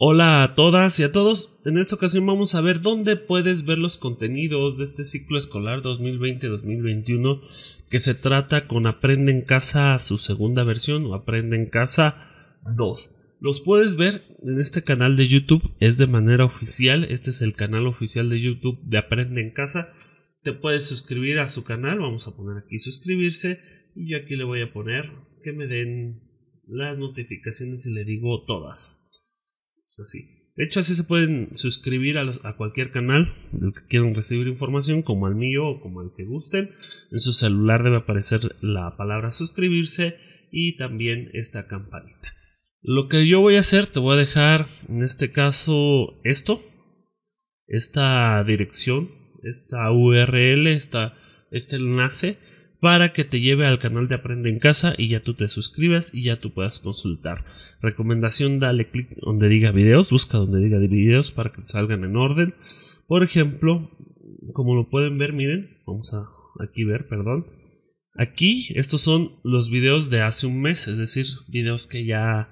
Hola a todas y a todos. En esta ocasión vamos a ver dónde puedes ver los contenidos de este ciclo escolar 2020-2021 que se trata con Aprende en casa su segunda versión o Aprende en casa 2. Los puedes ver en este canal de YouTube, es de manera oficial, este es el canal oficial de YouTube de Aprende en casa. Te puedes suscribir a su canal, vamos a poner aquí suscribirse y yo aquí le voy a poner que me den las notificaciones y le digo todas. De hecho, así se pueden suscribir a, cualquier canal del que quieran recibir información, como al mío o como al que gusten. En su celular debe aparecer la palabra suscribirse y también esta campanita. Lo que yo voy a hacer, te voy a dejar en este caso esto, esta dirección, esta URL, esta, este enlace para que te lleve al canal de Aprende en Casa y ya tú te suscribas y ya tú puedas consultar. Recomendación, dale clic donde diga videos, busca donde diga videos para que salgan en orden. Por ejemplo, como lo pueden ver, miren, vamos a aquí ver, perdón. Aquí estos son los videos de hace un mes, es decir, videos que ya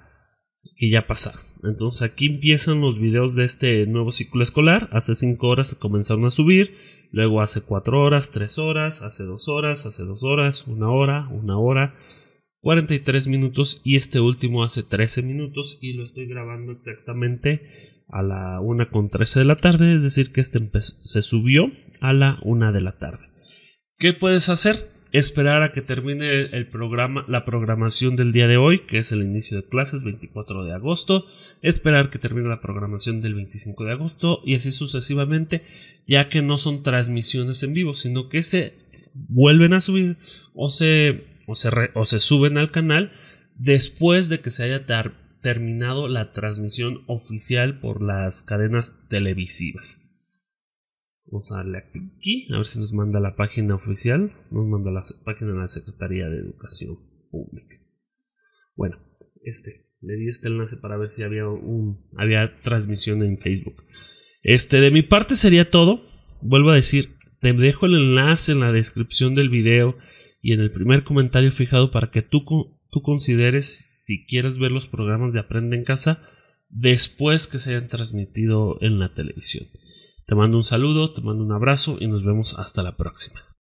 que ya pasaron. Entonces aquí empiezan los videos de este nuevo ciclo escolar. Hace 5 horas comenzaron a subir, luego hace 4 horas, 3 horas, hace 2 horas, hace 2 horas, 1 hora, 1 hora, 43 minutos y este último hace 13 minutos y lo estoy grabando exactamente a la 1 con 13 de la tarde, es decir que este se subió a la 1 de la tarde. ¿Qué puedes hacer? esperar a que termine el programa, la programación del día de hoy, que es el inicio de clases 24 de agosto, esperar que termine la programación del 25 de agosto y así sucesivamente, ya que no son transmisiones en vivo, sino que se vuelven a subir o se, o se, suben al canal después de que se haya terminado la transmisión oficial por las cadenas televisivas. Vamos a darle aquí, a ver si nos manda la página oficial. Nos manda la página de la Secretaría de Educación Pública. Bueno, este, le di este enlace para ver si había, un, había transmisión en Facebook. Este, de mi parte sería todo. Vuelvo a decir, te dejo el enlace en la descripción del video y en el primer comentario fijado para que tú, tú consideres si quieres ver los programas de Aprende en Casa después que se hayan transmitido en la televisión. Te mando un saludo, te mando un abrazo y nos vemos hasta la próxima.